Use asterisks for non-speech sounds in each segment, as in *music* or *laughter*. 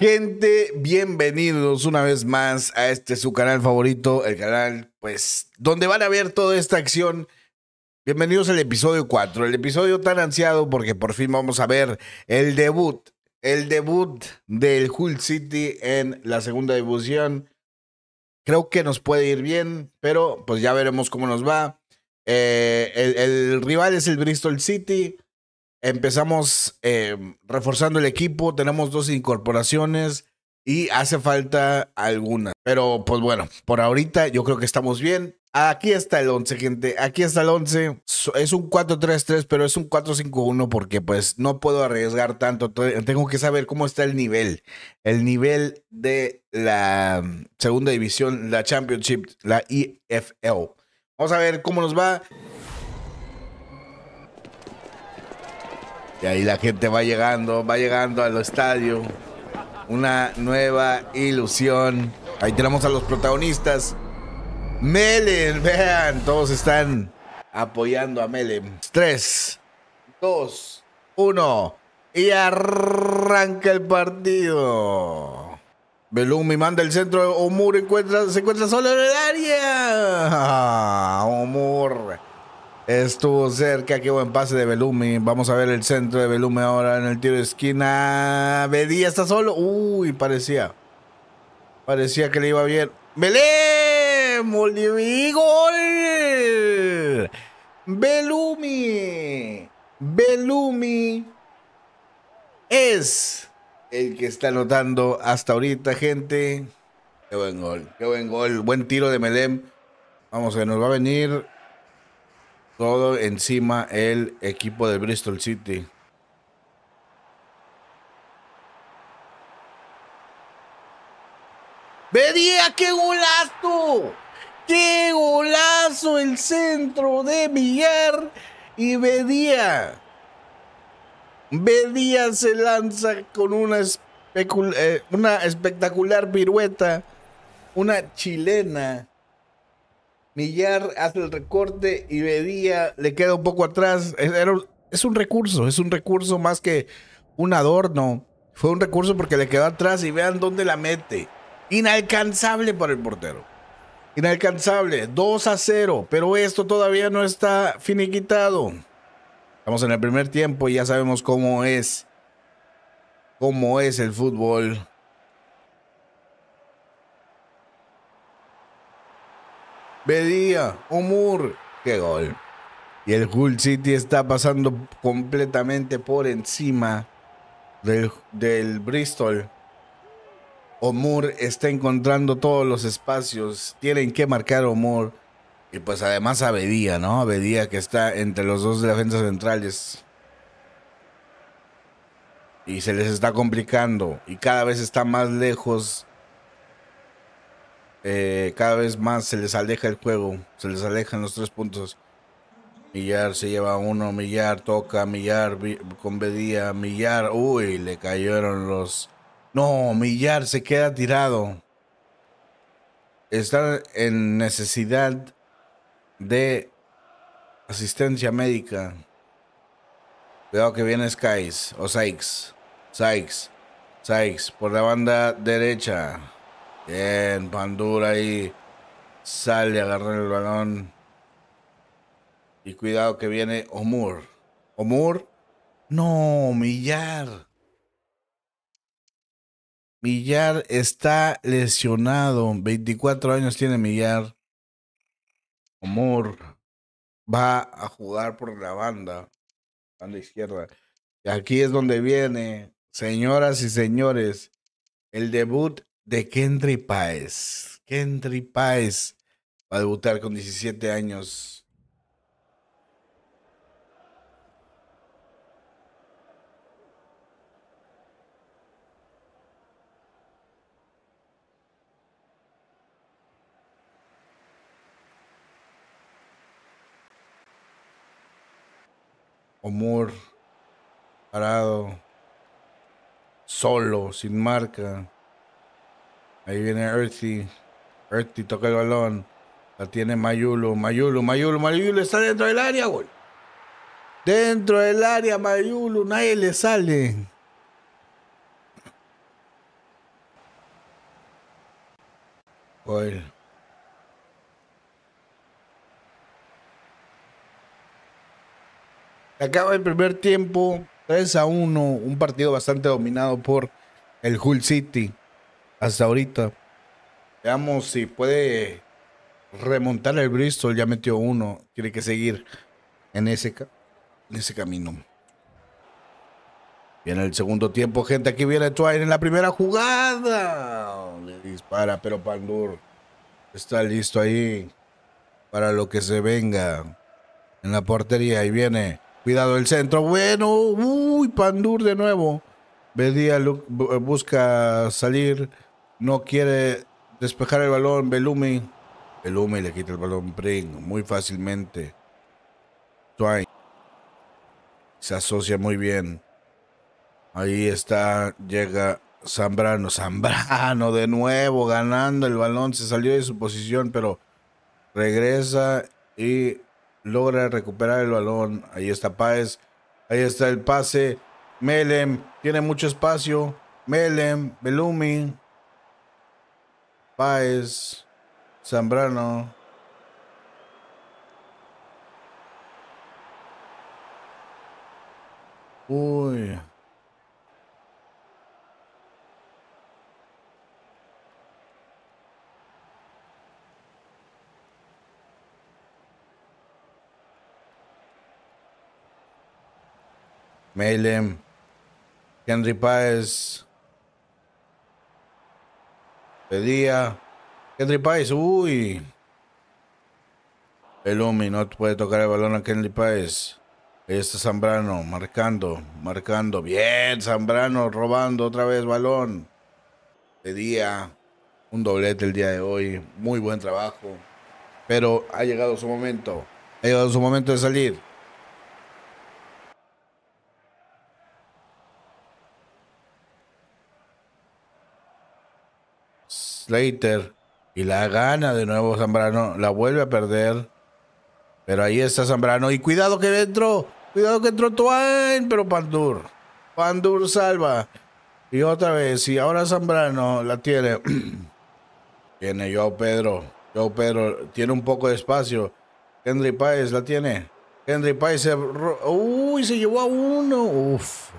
gente, bienvenidos una vez más a este su canal favorito, el canal, pues, donde van a ver toda esta acción. Bienvenidos al episodio 4, el episodio tan ansiado porque por fin vamos a ver el debut, el debut del Hull City en la segunda división. Creo que nos puede ir bien, pero pues ya veremos cómo nos va. Eh, el, el rival es el Bristol City. Empezamos eh, reforzando el equipo, tenemos dos incorporaciones y hace falta alguna. Pero pues bueno, por ahorita yo creo que estamos bien. Aquí está el 11, gente. Aquí está el 11. Es un 4-3-3, pero es un 4-5-1 porque pues no puedo arriesgar tanto. Tengo que saber cómo está el nivel. El nivel de la segunda división, la Championship, la EFL. Vamos a ver cómo nos va. Y ahí la gente va llegando, va llegando al estadio. Una nueva ilusión. Ahí tenemos a los protagonistas. ¡Melen! vean, todos están apoyando a Melen. Tres, dos, uno. Y arranca el partido. Belumi manda el centro. Omur encuentra, se encuentra solo en el área. *laughs* Omur Estuvo cerca, qué buen pase de Belumi. Vamos a ver el centro de Belumi ahora en el tiro de esquina. Bedía está solo. Uy, parecía. Parecía que le iba bien. ¡Belém! ¡Gol! Belumi. Belumi es el que está anotando hasta ahorita, gente. Qué buen gol, qué buen gol, buen tiro de Melem. Vamos, a ver, nos va a venir todo encima el equipo de Bristol City. ¡Bedía, qué golazo! ¡Qué golazo el centro de Villar! Y Bedía. Bedía se lanza con una, eh, una espectacular pirueta. Una chilena Millar hace el recorte y Bedía le queda un poco atrás. es un recurso, es un recurso más que un adorno. Fue un recurso porque le quedó atrás y vean dónde la mete. Inalcanzable para el portero. Inalcanzable. 2 a 0. Pero esto todavía no está finiquitado. Estamos en el primer tiempo y ya sabemos cómo es. Cómo es el fútbol Bedía, Omur, qué gol. Y el Hull City está pasando completamente por encima del, Bristol. Omur está encontrando todos los espacios. Tienen que marcar Omur. Y pues además a ¿no? Bedía que está entre los dos defensas centrales. Y se les está complicando. Y cada vez está más lejos eh, cada vez más se les aleja el juego, se les alejan los tres puntos. Millar se lleva uno, Millar toca, Millar convedía, Millar, uy, le cayeron los... No, Millar se queda tirado. Está en necesidad de asistencia médica. Veo que viene Skies o Sykes. Sykes. Sykes por la banda derecha. Bien, Pandura ahí. Sale a agarrar el balón. Y cuidado que viene Omur. Omur. No, Millar. Millar está lesionado. 24 años tiene Millar. Omur va a jugar por la banda. Banda izquierda. Y aquí es donde viene, señoras y señores, el debut de Kendry Páez. Kendry Páez va a debutar con 17 años. Humor, parado, solo, sin marca. Ahí viene Earthy, Earthy toca el balón. La tiene Mayulu. Mayulu, Mayulu, Mayulu está dentro del área, güey. Dentro del área, Mayulu. Nadie le sale. Güey. Acaba el primer tiempo 3 a 1, un partido bastante dominado por el Hull City hasta ahorita. Veamos si puede remontar el Bristol. Ya metió uno. Tiene que seguir en ese, ese camino. Viene el segundo tiempo, gente. Aquí viene Twain... en la primera jugada. Le dispara, pero Pandur está listo ahí para lo que se venga en la portería. Ahí viene. Cuidado el centro. Bueno. Uy, Pandur de nuevo. Bedía busca salir. No quiere despejar el balón, Belumi. Belumi le quita el balón, Bring muy fácilmente. Twine se asocia muy bien. Ahí está, llega Zambrano, Zambrano de nuevo ganando el balón, se salió de su posición, pero regresa y logra recuperar el balón. Ahí está Páez, ahí está el pase. Melem tiene mucho espacio. Melem, Belumi, Páez, Zambrano. Uy. Melem, Henry Páez. Pedía. Henry Páez, uy. El Umi no puede tocar el balón a Henry Páez. Este Zambrano, marcando, marcando. Bien, Zambrano, robando otra vez balón. Pedía un doblete el día de hoy. Muy buen trabajo. Pero ha llegado su momento. Ha llegado su momento de salir. Slater y la gana de nuevo Zambrano, la vuelve a perder. Pero ahí está Zambrano y cuidado que entró, cuidado que entró Twain, pero Pandur. Pandur salva. Y otra vez, y ahora Zambrano la tiene. *clears throat* tiene yo Pedro. Yo Pedro tiene un poco de espacio. Henry Páez la tiene. Henry Páez se... Uy, se llevó a uno. Uf.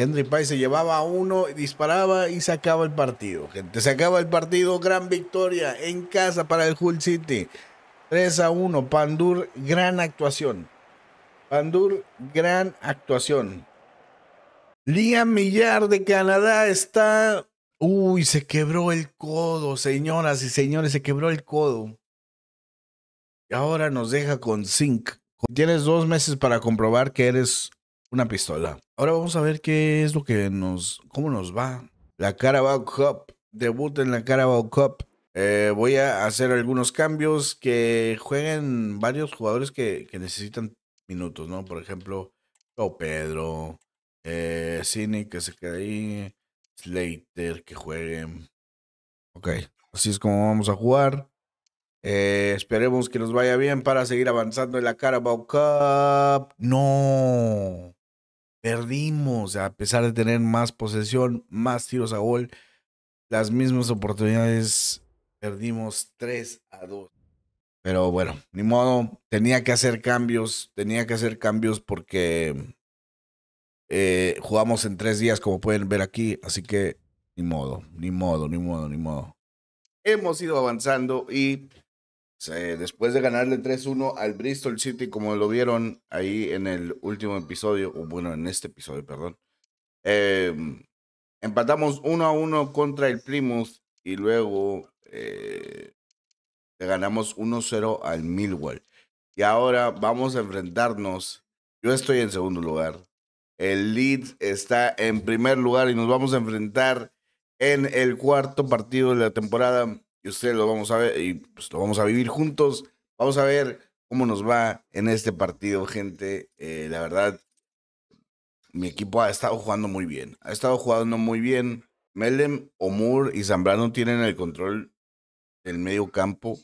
Henry Pay se llevaba a uno, disparaba y se sacaba el partido. Gente, se acaba el partido, gran victoria en casa para el Hull City. 3 a 1, Pandur, gran actuación. Pandur, gran actuación. Liam Millar de Canadá está. Uy, se quebró el codo, señoras y señores, se quebró el codo. Y ahora nos deja con Zinc. Tienes dos meses para comprobar que eres una pistola. Ahora vamos a ver qué es lo que nos, cómo nos va. La Carabao Cup, debut en la Carabao Cup. Eh, voy a hacer algunos cambios que jueguen varios jugadores que, que necesitan minutos, ¿no? Por ejemplo, Pau Pedro, eh, Cine que se quede ahí, Slater que juegue. Ok, así es como vamos a jugar. Eh, esperemos que nos vaya bien para seguir avanzando en la Carabao Cup. No. Perdimos, a pesar de tener más posesión, más tiros a gol, las mismas oportunidades, perdimos 3 a 2. Pero bueno, ni modo, tenía que hacer cambios, tenía que hacer cambios porque eh, jugamos en tres días, como pueden ver aquí, así que ni modo, ni modo, ni modo, ni modo. Hemos ido avanzando y después de ganarle 3-1 al Bristol City, como lo vieron ahí en el último episodio, o bueno, en este episodio, perdón, eh, empatamos 1-1 contra el Plymouth y luego eh, le ganamos 1-0 al Millwall. Y ahora vamos a enfrentarnos. Yo estoy en segundo lugar. El Leeds está en primer lugar y nos vamos a enfrentar en el cuarto partido de la temporada ustedes lo vamos a ver y pues, lo vamos a vivir juntos. Vamos a ver cómo nos va en este partido, gente. Eh, la verdad, mi equipo ha estado jugando muy bien. Ha estado jugando muy bien. Melem, Omur y Zambrano tienen el control del medio campo.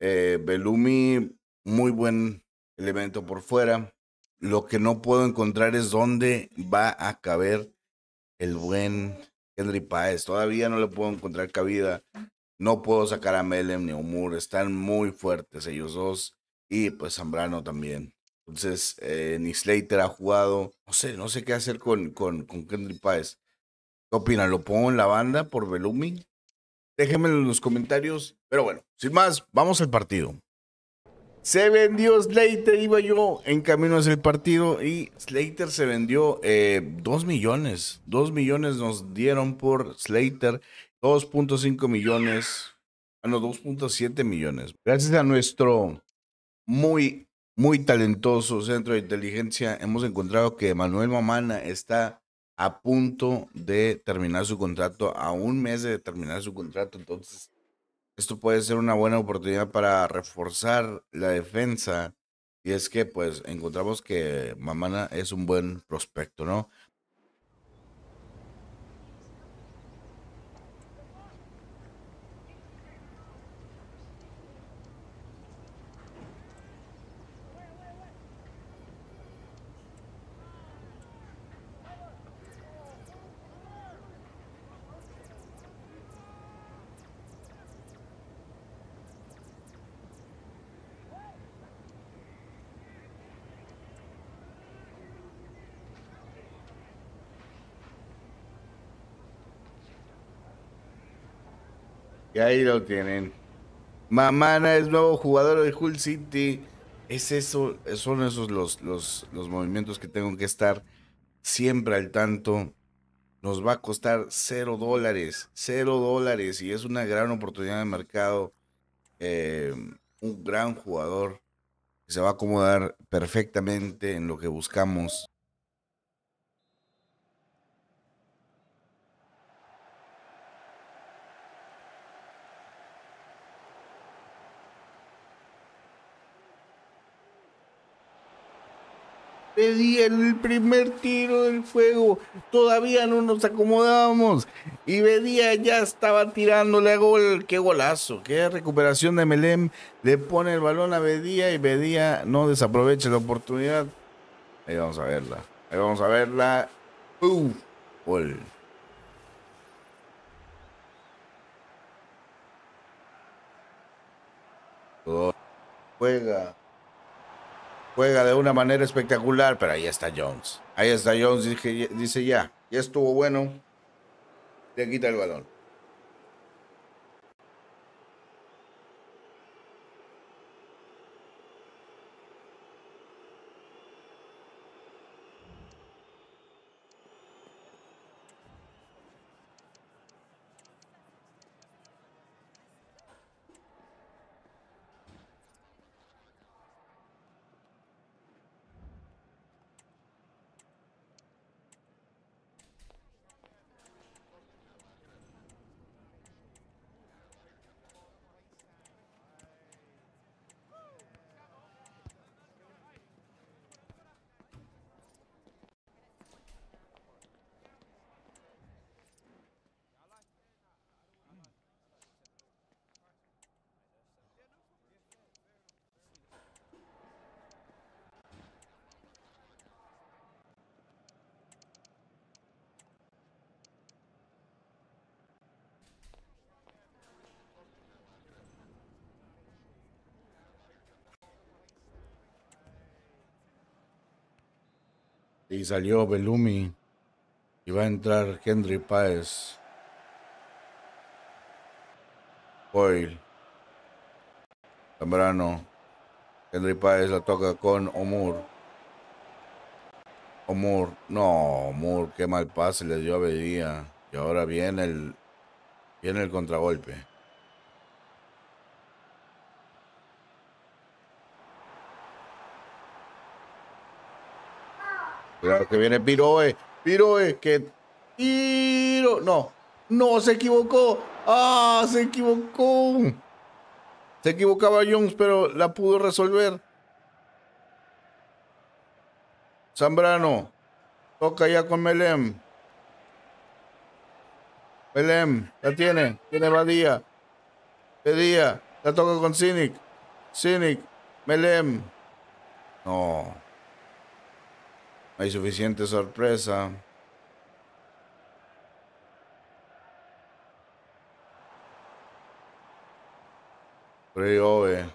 Eh, Belumi, muy buen elemento por fuera. Lo que no puedo encontrar es dónde va a caber el buen Henry Páez. Todavía no le puedo encontrar cabida. No puedo sacar a Melem ni a Umur, están muy fuertes ellos dos. Y pues Zambrano también. Entonces, eh, ni Slater ha jugado. No sé, no sé qué hacer con, con, con Kendrick Páez. ¿Qué opinan? ¿Lo pongo en la banda por Velumi? Déjenmelo en los comentarios. Pero bueno, sin más, vamos al partido. Se vendió Slater, iba yo en camino hacia el partido y Slater se vendió eh, millones. Dos millones nos dieron por Slater 2.5 millones, bueno, 2.7 millones. Gracias a nuestro muy, muy talentoso centro de inteligencia, hemos encontrado que Manuel Mamana está a punto de terminar su contrato, a un mes de terminar su contrato. Entonces, esto puede ser una buena oportunidad para reforzar la defensa. Y es que, pues, encontramos que Mamana es un buen prospecto, ¿no? Y ahí lo tienen. Mamana es nuevo jugador de Hull City. Es eso, son esos los, los, los movimientos que tengo que estar siempre al tanto. Nos va a costar cero dólares, cero dólares. Y es una gran oportunidad de mercado. Eh, un gran jugador que se va a acomodar perfectamente en lo que buscamos Veía el primer tiro del fuego, todavía no nos acomodábamos y Bedía ya estaba tirándole a gol, qué golazo, qué recuperación de Melem, le pone el balón a Bedía y Bedía no desaprovecha la oportunidad. Ahí vamos a verla, ahí vamos a verla. ¡Uf! Gol. Juega. Juega de una manera espectacular, pero ahí está Jones. Ahí está Jones, dice, ya, ya estuvo bueno, Te quita el balón. Y salió Belumi. Y va a entrar Henry Páez. Boyle. Zambrano. Henry Páez la toca con Omur. Omur. No, Omur, qué mal pase le dio a Bedía. Y ahora viene el, viene el contragolpe. Cuidado que viene Piroe. Piroe, que tiro. No, no, se equivocó. Ah, se equivocó. Se equivocaba Jungs, pero la pudo resolver. Zambrano. Toca ya con Melem. Melem, la tiene. Tiene Badía. Badía. La toca con Cynic. Cynic. Melem. No. Hay suficiente sorpresa. Reyove.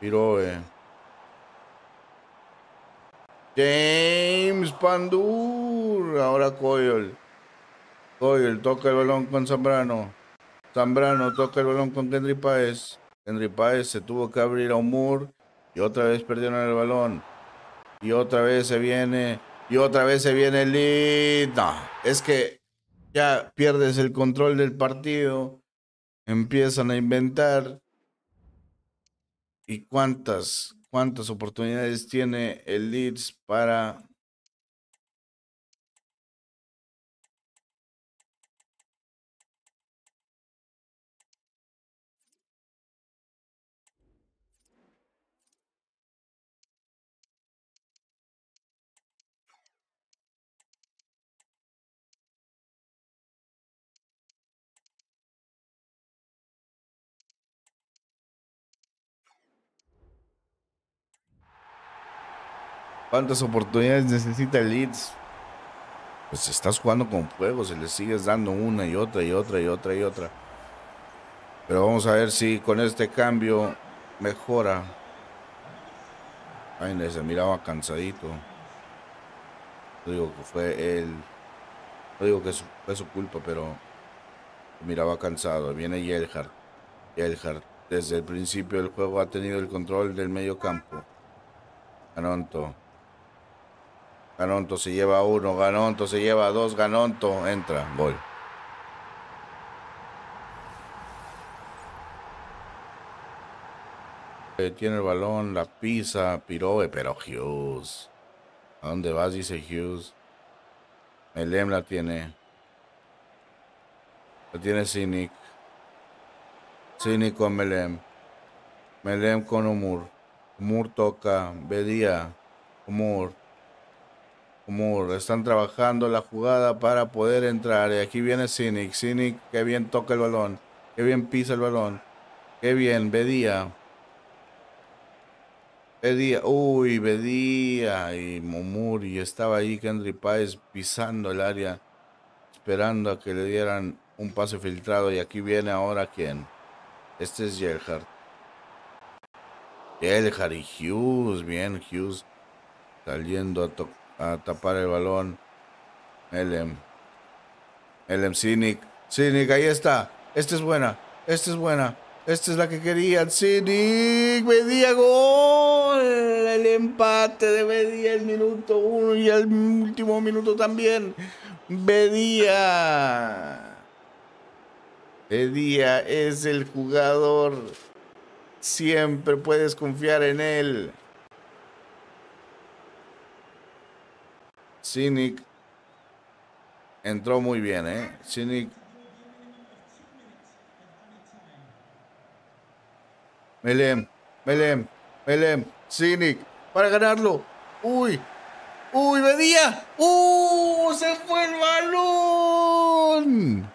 Pirove. James Pandur. Ahora Coyol. Coyol toca el balón con Zambrano. Zambrano toca el balón con Kendry Paez. Kendry Páez se tuvo que abrir a un y otra vez perdieron el balón. Y otra vez se viene. Y otra vez se viene el lead. No, es que ya pierdes el control del partido. Empiezan a inventar. ¿Y cuántas, cuántas oportunidades tiene el Leeds para ¿Cuántas oportunidades necesita el Leeds? Pues estás jugando con juegos se le sigues dando una y otra y otra y otra y otra. Pero vamos a ver si con este cambio mejora. Ay, se miraba cansadito. No digo que fue él. No digo que fue su culpa, pero miraba cansado. Viene Yelhard. Yelhard. Desde el principio del juego ha tenido el control del medio campo. Anonto. Ganonto se lleva uno, Ganonto se lleva dos, Ganonto entra, gol. Eh, tiene el balón, la pisa, Piroe, pero Hughes. ¿A dónde vas? Dice Hughes. Melem la tiene. La tiene Cynic. Cynic con Melem. Melem con Umur. Umur toca. Bedía. Umur están trabajando la jugada para poder entrar. Y aquí viene Cynic. Cynic, qué bien toca el balón. Qué bien pisa el balón. Qué bien, Bedía. Bedía, uy, Bedía y y Estaba ahí Kendry Páez pisando el área, esperando a que le dieran un pase filtrado. Y aquí viene ahora quien Este es Gerhard. Gerhard y Hughes, bien, Hughes saliendo a tocar a tapar el balón. Elem Elem Cynic. Cynic, ahí está. Esta es buena. Esta es buena. Esta es la que querían. Cynic. Media, gol. El empate de Bedia el minuto uno y el último minuto también. Bedia Bedía es el jugador. Siempre puedes confiar en él. Cynic entró muy bien, ¿eh? Cynic. Melem, Melem, Melem, Cynic, para ganarlo. Uy, uy, medía. Uy, ¡Uh! ¡Se fue el balón!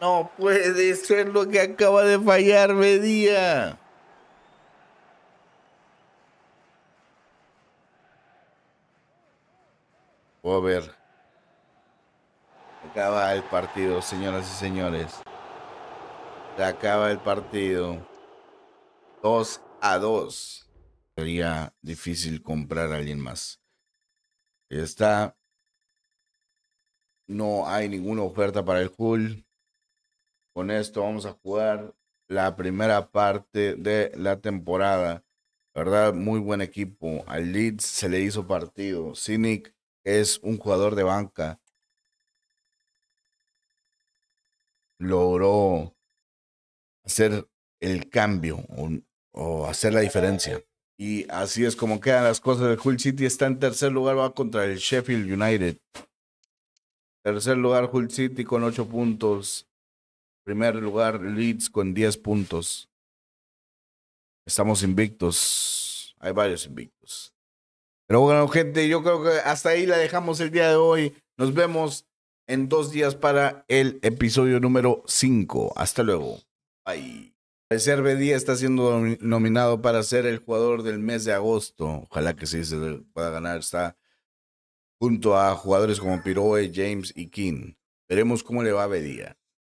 No puede ser lo que acaba de fallar medía. ver. Acaba el partido, señoras y señores. Se acaba el partido. 2 a 2. Sería difícil comprar a alguien más. está. No hay ninguna oferta para el Hull. Con esto vamos a jugar la primera parte de la temporada. ¿Verdad? Muy buen equipo. Al Leeds se le hizo partido. Cynic es un jugador de banca, logró hacer el cambio o, hacer la diferencia. Y así es como quedan las cosas. de Hull City está en tercer lugar, va contra el Sheffield United. Tercer lugar, Hull City con ocho puntos. Primer lugar, Leeds con diez puntos. Estamos invictos. Hay varios invictos. Pero bueno, gente, yo creo que hasta ahí la dejamos el día de hoy. Nos vemos en dos días para el episodio número 5. Hasta luego. Bye. Reserve Día está siendo nominado para ser el jugador del mes de agosto. Ojalá que sí se pueda ganar. Está junto a jugadores como Piroe, James y King. Veremos cómo le va a Bedía.